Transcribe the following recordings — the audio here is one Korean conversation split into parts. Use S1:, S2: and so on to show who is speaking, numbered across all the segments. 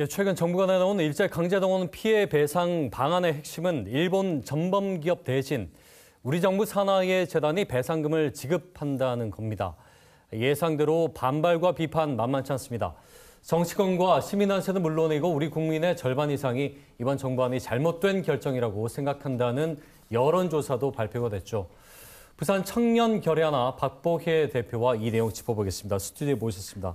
S1: 예, 최근 정부가 내놓은 일제 강제동원 피해 배상 방안의 핵심은 일본 전범기업 대신 우리 정부 산하의 재단이 배상금을 지급한다는 겁니다. 예상대로 반발과 비판 만만치 않습니다. 정치권과 시민단체는 물론이고 우리 국민의 절반 이상이 이번 정부안이 잘못된 결정이라고 생각한다는 여론조사도 발표가 됐죠. 부산 청년 결의하나 박보혜 대표와 이 내용 짚어보겠습니다. 스튜디오에 모셨습니다.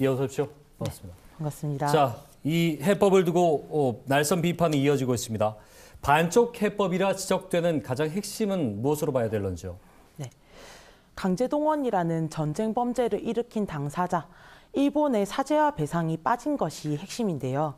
S1: 이어서 오십시오. 반갑습니다.
S2: 네, 반갑습니다. 자,
S1: 이 해법을 두고 어, 날선 비판이 이어지고 있습니다. 반쪽 해법이라 지적되는 가장 핵심은 무엇으로 봐야 될런지요?
S2: 네. 강제동원이라는 전쟁 범죄를 일으킨 당사자, 일본의 사죄와 배상이 빠진 것이 핵심인데요.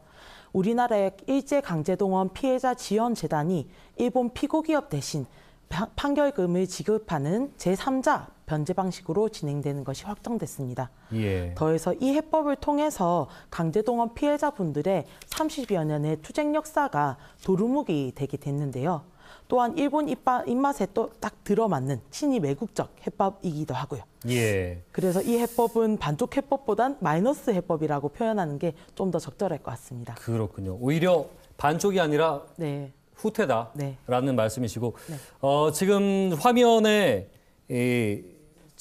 S2: 우리나라의 일제 강제동원 피해자 지원 재단이 일본 피고기업 대신 판결금을 지급하는 제3자 변제 방식으로 진행되는 것이 확정됐습니다. 예. 더해서 이 해법을 통해서 강제동원 피해자분들의 30여 년의 투쟁 역사가 도루묵이 되게 됐는데요. 또한 일본 입맛에 또 딱 들어맞는 친이 외국적 해법이기도 하고요. 예. 그래서 이 해법은 반쪽 해법보단 마이너스 해법이라고 표현하는 게 좀 더 적절할 것 같습니다.
S1: 그렇군요. 오히려 반쪽이 아니라 네. 후퇴다라는 네. 말씀이시고 네. 어, 지금 화면에 이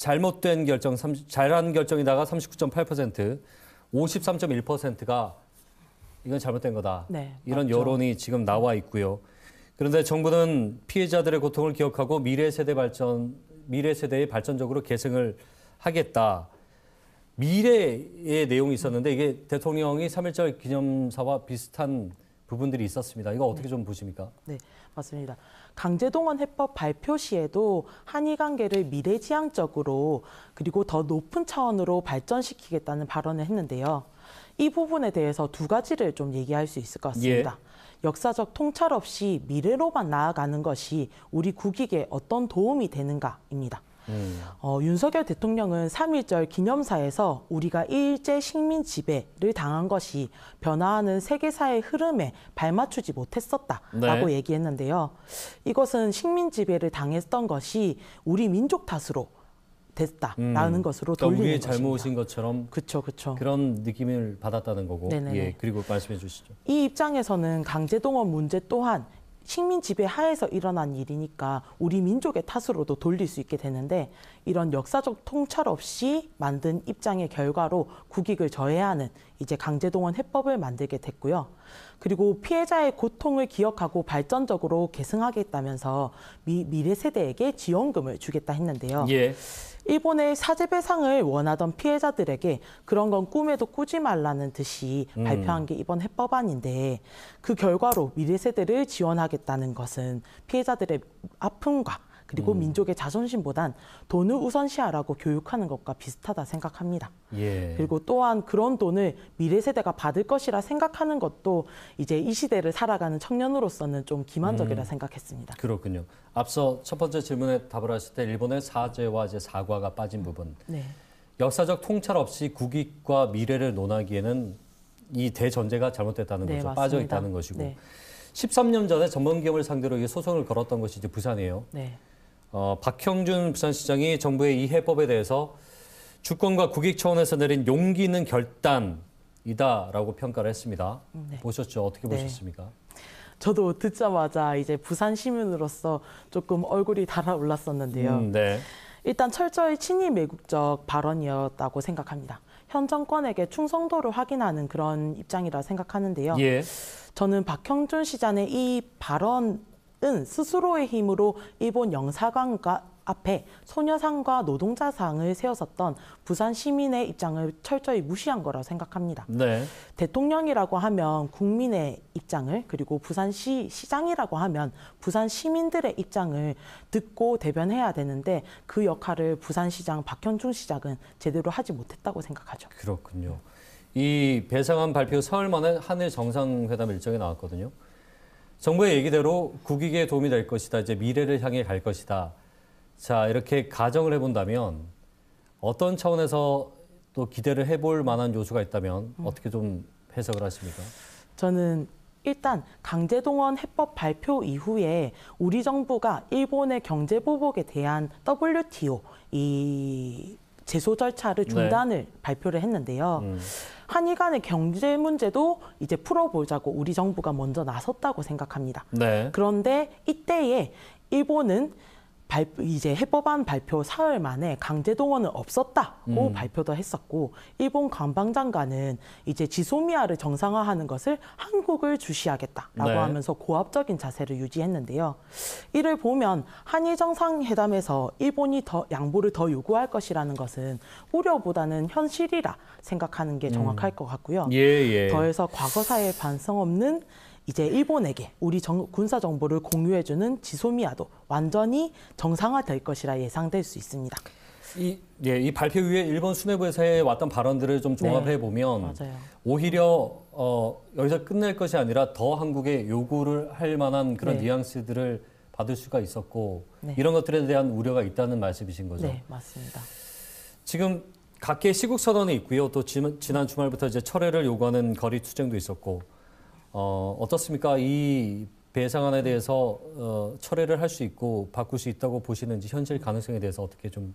S1: 잘못된 결정, 30, 잘한 결정이다가 39.8%, 53.1%가 이건 잘못된 거다.
S2: 네, 이런 맞죠.
S1: 여론이 지금 나와 있고요. 그런데 정부는 피해자들의 고통을 기억하고 미래 세대 발전, 미래 세대의 발전적으로 계승을 하겠다. 미래의 내용이 있었는데 이게 대통령이 3.1절 기념사와 비슷한 부분들이 있었습니다. 이거 어떻게 네. 좀 보십니까?
S2: 네, 맞습니다. 강제동원 해법 발표 시에도 한일 관계를 미래지향적으로 그리고 더 높은 차원으로 발전시키겠다는 발언을 했는데요. 이 부분에 대해서 두 가지를 좀 얘기할 수 있을 것 예. 같습니다. 예. 역사적 통찰 없이 미래로만 나아가는 것이 우리 국익에 어떤 도움이 되는가입니다. 음. 어, 윤석열 대통령은 3.1절 기념사에서 우리가 일제 식민 지배를 당한 것이 변화하는 세계사의 흐름에 발맞추지 못했었다라고 네. 얘기했는데요. 이것은 식민 지배를 당했던 것이 우리 민족 탓으로 됐다라는 음, 것으로 그러니까 돌리는 우리의 잘못인
S1: 것처럼 그쵸, 그쵸. 그런 느낌을 받았다는 거고 예, 그리고 말씀해 주시죠.
S2: 이 입장에서는 강제동원 문제 또한 식민 지배 하에서 일어난 일이니까 우리 민족의 탓으로도 돌릴 수 있게 되는데 이런 역사적 통찰 없이 만든 입장의 결과로 국익을 저해하는 이제 강제동원 해법을 만들게 됐고요. 그리고 피해자의 고통을 기억하고 발전적으로 계승하겠다면서 미, 미래 세대에게 지원금을 주겠다 했는데요. 예. 일본의 사제배상을 원하던 피해자들에게 그런 건 꿈에도 꾸지 말라는 듯이 음. 발표한 게 이번 해법안인데 그 결과로 미래 세대를 지원하겠다는 것은 피해자들의 아픔과 그리고 음. 민족의 자존심보단 돈을 우선시하라고 교육하는 것과 비슷하다 생각합니다. 예. 그리고 또한 그런 돈을 미래 세대가 받을 것이라 생각하는 것도 이제 이 시대를 살아가는 청년으로서는 좀 기만적이라 음. 생각했습니다.
S1: 그렇군요. 앞서 첫 번째 질문에 답을 하실 때 일본의 사죄와 이제 사과가 빠진 부분. 네. 역사적 통찰 없이 국익과 미래를 논하기에는 이 대전제가 잘못됐다는 네, 거죠. 맞습니다. 빠져 있다는 것이고. 네. 13년 전에 전범기업을 상대로 소송을 걸었던 것이 이제 부산이에요. 네. 어, 박형준 부산시장이 정부의 이 해법에 대해서 주권과 국익 차원에서 내린 용기 있는 결단이다라고 평가를 했습니다. 네. 보셨죠? 어떻게 네. 보셨습니까?
S2: 저도 듣자마자 이제 부산 시민으로서 조금 얼굴이 달아올랐었는데요. 음, 네. 일단 철저히 친이 매국적 발언이었다고 생각합니다. 현 정권에게 충성도를 확인하는 그런 입장이라 생각하는데요. 예. 저는 박형준 시장의 이 발언 은 스스로의 힘으로 일본 영사관과 앞에 소녀상과 노동자상을 세웠었던 부산 시민의 입장을 철저히 무시한 거라고 생각합니다. 네. 대통령이라고 하면 국민의 입장을 그리고 부산시 시장이라고 하면 부산 시민들의 입장을 듣고 대변해야 되는데 그 역할을 부산시장 박현중 시장은 제대로 하지 못했다고 생각하죠.
S1: 그렇군요. 이 배상안 발표 사흘 만에 한일 정상회담 일정이 나왔거든요. 정부의 얘기대로 국익에 도움이 될 것이다. 이제 미래를 향해 갈 것이다. 자, 이렇게 가정을 해본다면 어떤 차원에서 또 기대를 해볼 만한 요소가 있다면 음. 어떻게 좀 해석을 하십니까?
S2: 저는 일단 강제동원 해법 발표 이후에 우리 정부가 일본의 경제 보복에 대한 WTO 이 제소 절차를 네. 중단을 네. 발표를 했는데요. 음. 한일간의 경제 문제도 이제 풀어보자고 우리 정부가 먼저 나섰다고 생각합니다. 네. 그런데 이때에 일본은 발, 이제 해법안 발표 사흘 만에 강제 동원은 없었다고 음. 발표도 했었고 일본 관방장관은 이제 지소미아를 정상화하는 것을 한국을 주시하겠다라고 네. 하면서 고압적인 자세를 유지했는데요. 이를 보면 한일 정상회담에서 일본이 더 양보를 더 요구할 것이라는 것은 우려보다는 현실이라 생각하는 게 음. 정확할 음. 것 같고요. 예, 예. 더해서 과거사에 반성 없는 이제 일본에게 우리 정, 군사 정보를 공유해주는 지소미아도 완전히 정상화될 것이라 예상될 수 있습니다.
S1: 이, 예, 이 발표 이후에 일본 수뇌부에서 해왔던 발언들을 좀 네, 종합해 보면 네, 오히려 어, 여기서 끝낼 것이 아니라 더 한국에 요구를 할 만한 그런 네. 뉘앙스들을 받을 수가 있었고 네. 이런 것들에 대한 우려가 있다는 말씀이신 거죠. 네, 맞습니다. 지금 각계 시국 선언이 있고요. 또 지, 지난 주말부터 이제 철회를 요구하는 거리 투쟁도 있었고 어, 어떻습니까? 이 배상안에 대해서 어, 철회를 할 수 있고 바꿀 수 있다고 보시는지 현실 가능성에 대해서 어떻게 좀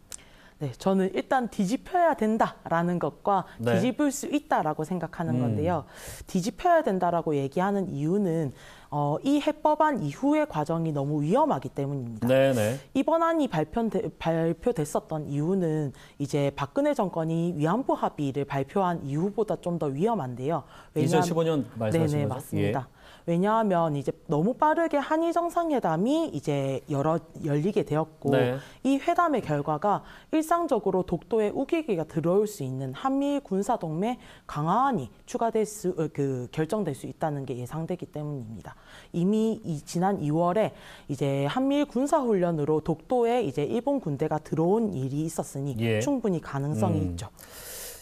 S2: 네, 저는 일단 뒤집혀야 된다라는 것과 네. 뒤집을 수 있다라고 생각하는 음. 건데요. 뒤집혀야 된다라고 얘기하는 이유는 어, 이 해법안 이후의 과정이 너무 위험하기 때문입니다. 네네. 이번안이 발표되, 발표됐었던 이유는 이제 박근혜 정권이 위안부 합의를 발표한 이후보다 좀 더 위험한데요. 왜냐하면, 2015년 말씀하신 네네, 네, 거죠? 예. 맞습니다. 예. 왜냐하면 이제 너무 빠르게 한일 정상회담이 이제 열어 열리게 되었고 네. 이 회담의 결과가 일상적으로 독도에 우기기가 들어올 수 있는 한미 군사 동맹 강화안이 추가될 수그 어, 결정될 수 있다는 게 예상되기 때문입니다. 이미 이 지난 2월에 이제 한미 군사 훈련으로 독도에 이제 일본 군대가 들어온 일이 있었으니 예. 충분히 가능성이 음. 있죠.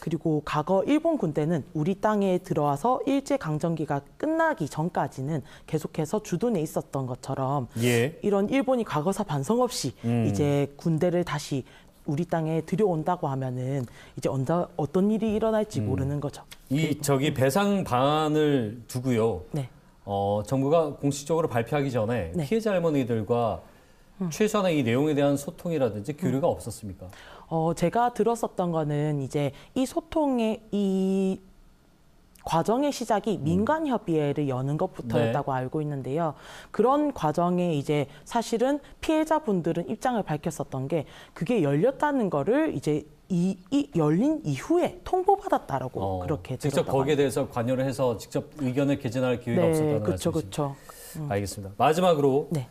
S2: 그리고 과거 일본 군대는 우리 땅에 들어와서 일제 강점기가 끝나기 전까지는 계속해서 주둔해 있었던 것처럼 예. 이런 일본이 과거사 반성 없이 음. 이제 군대를 다시 우리 땅에 들여온다고 하면은 이제 언제 어떤 일이 일어날지 음. 모르는 거죠.
S1: 이 저기 음. 배상 방안을 두고요. 네. 어, 정부가 공식적으로 발표하기 전에 네. 피해자 할머니들과 음. 최소한의 이 내용에 대한 소통이라든지 교류가 없었습니까?
S2: 어, 제가 들었었던 거는 이제 이 소통의 이 과정의 시작이 음. 민간 협의회를 여는 것부터였다고 네. 알고 있는데요. 그런 과정에 이제 사실은 피해자분들은 입장을 밝혔었던 게 그게 열렸다는 거를 이제 이, 이 열린 이후에 통보받았다라고 어, 그렇게 직접 거기에
S1: 대해서 관여를 해서 직접 의견을 개진할 기회가 네, 없었다는 그쵸, 말씀이죠. 그렇죠. 음. 알겠습니다. 마지막으로 네.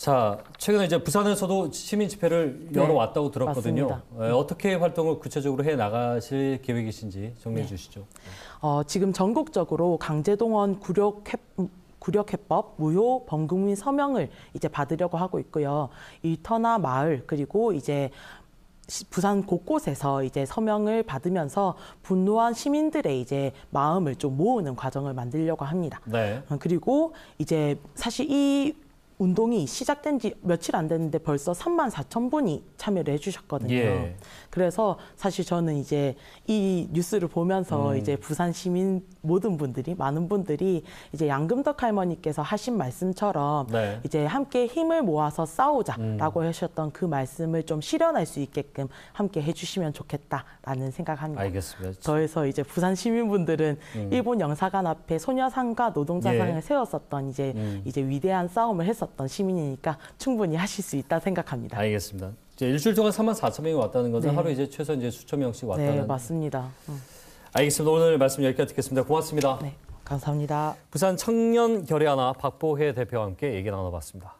S1: 자, 최근에 이제 부산에서도 시민 집회를 네, 열어왔다고 네, 들었거든요. 맞습니다. 예, 어떻게 활동을 구체적으로 해 나가실 계획이신지 정리해 네. 주시죠.
S2: 어, 지금 전국적으로 강제동원 구력 구력해법, 무효, 범금민 서명을 이제 받으려고 하고 있고요. 일터나 마을, 그리고 이제 부산 곳곳에서 이제 서명을 받으면서 분노한 시민들의 이제 마음을 좀 모으는 과정을 만들려고 합니다. 네. 어, 그리고 이제 사실 이 운동이 시작된 지 며칠 안 됐는데 벌써 3만 4천 분이 참여를 해주셨거든요. 예. 그래서 사실 저는 이제 이 뉴스를 보면서 음. 이제 부산 시민 모든 분들이 많은 분들이 이제 양금덕 할머니께서 하신 말씀처럼 네. 이제 함께 힘을 모아서 싸우자라고 음. 하셨던 그 말씀을 좀 실현할 수 있게끔 함께 해주시면 좋겠다라는 생각합니다. 알겠습니다. 더해서 이제 부산 시민분들은 음. 일본 영사관 앞에 소녀상과 노동자상을 예. 세웠었던 이제 음. 이제 위대한 싸움을 했었. 하셨던 시민이니까 충분히 하실 수 있다 생각합니다. 알겠습니다.
S1: 이제 일주일 동안 3만 4천 명이 왔다는 것은 네. 하루 이제 최소 이제 수천 명씩 네, 왔다는. 네,
S2: 맞습니다. 음.
S1: 알겠습니다. 오늘 말씀 여기까지 듣겠습니다. 고맙습니다. 네,
S2: 감사합니다.
S1: 부산 청년 결의 하나 박보혜 대표와 함께 얘기 나눠봤습니다.